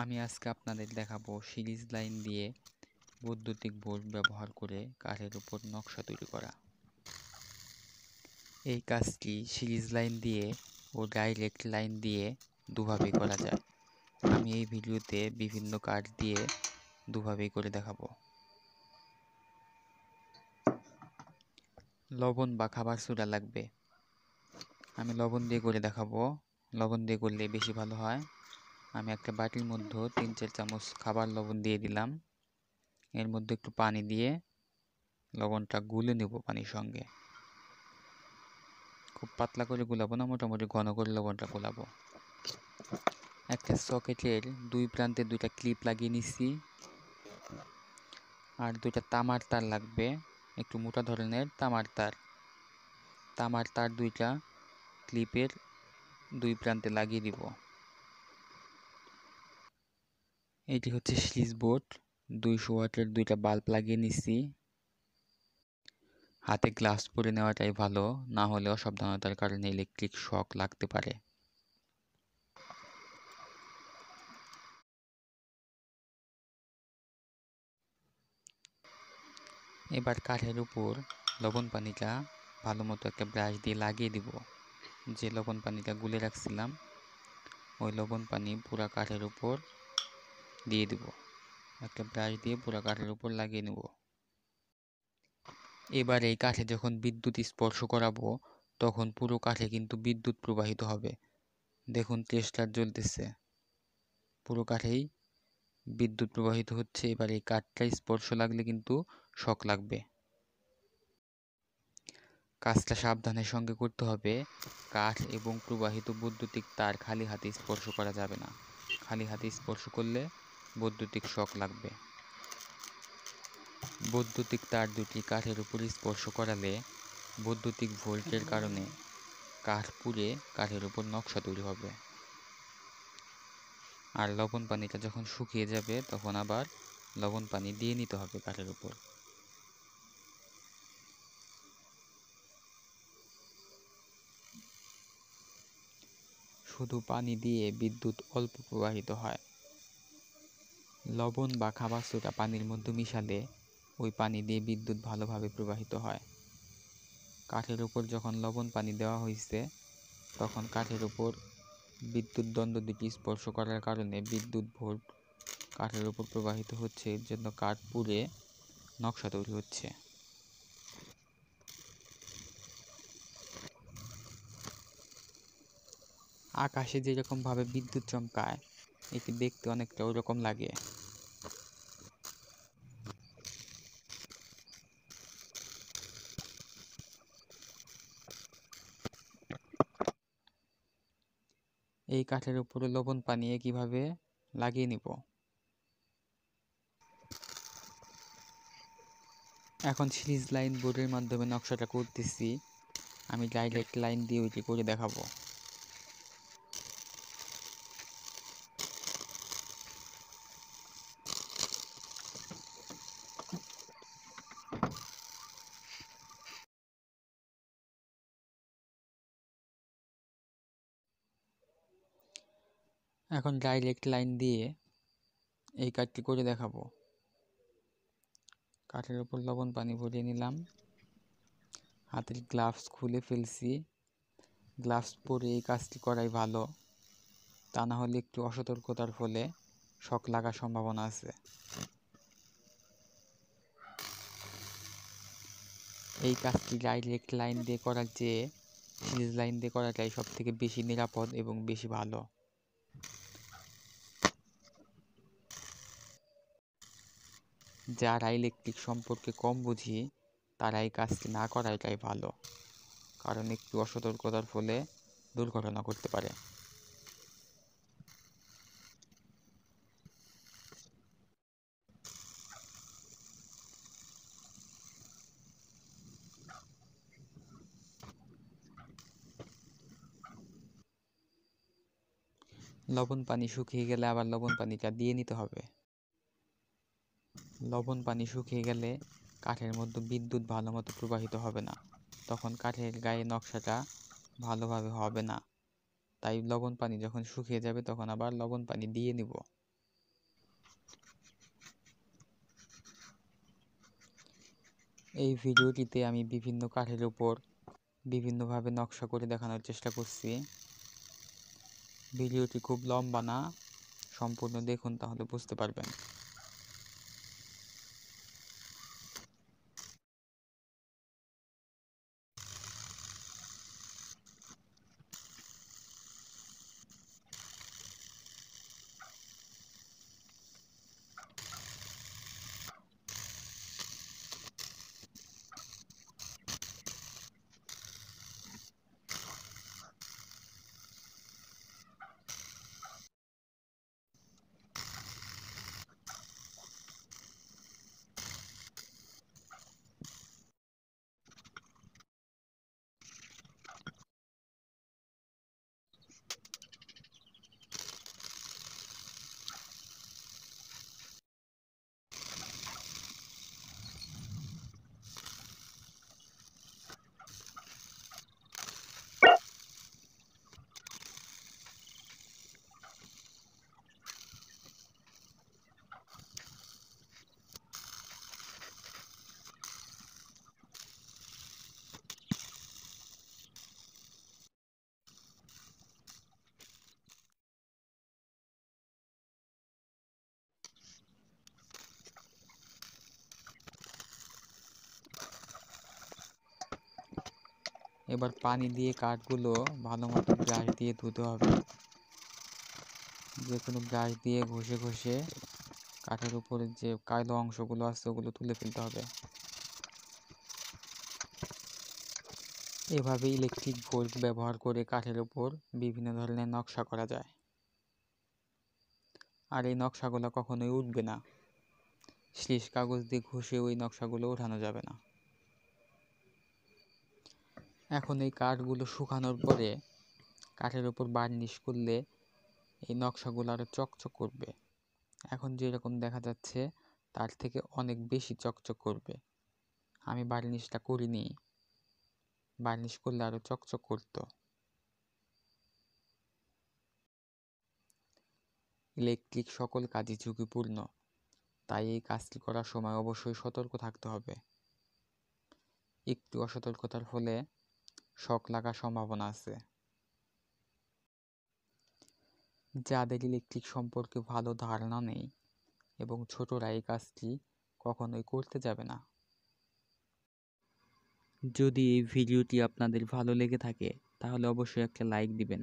আমি আজকে আপনাদের দেখাবো সিরিজ লাইন দিয়ে বৈদ্যুতিক বোর্ড ব্যবহার করে কাঠের উপর নকশা তৈরি করা এই কাজটি সিরিজ লাইন দিয়ে ও ডাইরেক্ট লাইন দিয়ে দুভাবে করা যায় আমি এই ভিডিওতে বিভিন্ন কাঠ দিয়ে দুভাবেই করে দেখাবো লবণ বা খাবার সোডা লাগবে আমি লবণ দিয়ে করে দেখাবো লবণ দিয়ে করলে বেশি ভালো হয় আমি একটা বাটির মধ্যে তিন চার চামচ খাবার লবণ দিয়ে দিলাম এর মধ্যে একটু পানি দিয়ে লবণটা গুলে নেব পানির সঙ্গে খুব পাতলা করে গুলাবো না মোটামুটি ঘন করে লবণটা গোলাবো একটা সকেটের দুই প্রান্তে দুইটা ক্লিপ লাগিয়ে নিছি আর দুইটা তামার তার লাগবে একটু মোটা ধরনের তামার তার তামার তার দুইটা ক্লিপের দুই প্রান্তে লাগিয়ে দিব এটি হচ্ছে সুইচ বোর্ড দুইশো ওয়াটের দুইটা বাল্ব লাগিয়ে নিছি হাতে গ্লাভস পরে নেওয়াটাই ভালো না হলে অসাবধানতার কারণে ইলেকট্রিক শক লাগতে পারে এবার কাঠের উপর লবণ পানিটা ভালো মতো একটা ব্রাশ দিয়ে লাগিয়ে দিব যে লবণ পানিটা গুলে রাখছিলাম ওই লবণ পানি পুরা কাঠের উপর দিয়ে দেব একটা ব্রাশ দিয়ে পুরো কাঠের উপর লাগিয়ে নেব এবার এই কাঠে যখন বিদ্যুৎ স্পর্শ করাবো তখন পুরো কাঠে কিন্তু বিদ্যুৎ প্রবাহিত হবে দেখুন টেস্টার জ্বলতেছে পুরো কাঠেই বিদ্যুৎ প্রবাহিত হচ্ছে এবার এই কাঠটা স্পর্শ লাগলে কিন্তু শক লাগবে কাজটা সাবধানের সঙ্গে করতে হবে কাঠ এবং প্রবাহিত বৈদ্যুতিক তার খালি হাতে স্পর্শ করা যাবে না খালি হাতে স্পর্শ করলে বৈদ্যুতিক শক লাগবে বৈদ্যুতিক তার দুটি কাঠের উপর স্পর্শ করালে বৈদ্যুতিক ভোল্টের কারণে কাঠ পুড়ে কাঠের উপর নকশা তৈরি হবে আর লবণ পানিটা যখন শুকিয়ে যাবে তখন আবার লবণ পানি দিয়ে নিতে হবে কাঠের উপর শুধু পানি দিয়ে বিদ্যুৎ অল্প প্রবাহিত হয় লবণ বা খাবার সোডা পানির মধ্যে মিশালে ওই পানি দিয়ে বিদ্যুৎ ভালোভাবে প্রবাহিত হয় কাঠের উপর যখন লবণ পানি দেওয়া হয়েছে তখন কাঠের উপর বিদ্যুৎ দণ্ড দুটি স্পর্শ করার কারণে বিদ্যুৎ ভোল্ট কাঠের উপর প্রবাহিত হচ্ছে এর জন্য কাঠ পুড়ে নকশা তৈরি হচ্ছে আকাশে যেরকমভাবে বিদ্যুৎ চমকায় এটি দেখতে অনেকটা ওরকম লাগে এই কাঠের উপরে লবণ পানিয়ে কিভাবে লাগিয়ে নিব এখন সিরিজ লাইন বোর্ডের মাধ্যমে নকশাটা করতেছি আমি ডাইরেক্ট লাইন দিয়ে ওইটি করে দেখাবো এখন ডাইরেক্ট লাইন দিয়ে এই কাজটি করে দেখাবো কাঠের উপর লবণ পানি ভরিয়ে নিলাম হাতের গ্লাভস খুলে ফেলছি গ্লাভস পরে এই কাজটি করাই ভালো তা না হলে একটু অসতর্কতার ফলে শক লাগার সম্ভাবনা আছে এই কাজটি ডাইরেক্ট লাইন দিয়ে করার চেয়ে সিরিজ লাইন দিয়ে করাটাই সব থেকে বেশি নিরাপদ এবং বেশি ভালো যারা ইলেকট্রিক সম্পর্কে কম বুঝি তারা এই কাজটি না করাটাই ভালো কারণ একটু অসতর্কতার ফলে দুর্ঘটনা ঘটতে পারে লবণ পানি শুকিয়ে গেলে আবার লবণ পানিটা দিয়ে নিতে হবে লবণ পানি শুকিয়ে গেলে কাঠের মধ্যে বিদ্যুৎ ভালোমতো প্রবাহিত হবে না তখন কাঠের গায়ে নকশাটা ভালোভাবে হবে না তাই লবণ পানি যখন শুকিয়ে যাবে তখন আবার লবণ পানি দিয়ে নিব এই ভিডিওটিতে আমি বিভিন্ন কাঠের উপর বিভিন্নভাবে নকশা করে দেখানোর চেষ্টা করছি ভিডিওটি খুব লম্বা না সম্পূর্ণ দেখুন তাহলে বুঝতে পারবেন এবার পানি দিয়ে কাঠগুলো ভালো মতো ব্রাশ দিয়ে ধুতে হবে যে কোনো ব্রাশ দিয়ে ঘষে ঘষে কাঠের উপরে যে কালো অংশগুলো আছে ওগুলো তুলে ফেলতে হবে এভাবে ইলেকট্রিক বোর্ড ব্যবহার করে কাঠের উপর বিভিন্ন ধরনের নকশা করা যায় আর এই নকশাগুলো কখনোই উঠবে না শ্লিষ কাগজ দিয়ে ঘষে ওই নকশাগুলো ওঠানো যাবে না এখন এই কাঠগুলো শুকানোর পরে কাঠের ওপর বার্নিশ করলে এই নকশাগুলো আরও চকচক করবে এখন যেরকম দেখা যাচ্ছে তার থেকে অনেক বেশি চকচক করবে আমি বার্নিশটা করিনি বার্নিশ করলে আরও চকচক করতো ইলেকট্রিক সকল কাজই ঝুঁকিপূর্ণ তাই এই কাজটি করার সময় অবশ্যই সতর্ক থাকতে হবে একটু অসতর্কতার ফলে শখ লাগার সম্ভাবনা আছে যাদের ইলেকট্রিক সম্পর্কে ভালো ধারণা নেই এবং ছোটরা এই কাজটি কখনোই করতে যাবে না যদি এই ভিডিওটি আপনাদের ভালো লেগে থাকে তাহলে অবশ্যই একটা লাইক দিবেন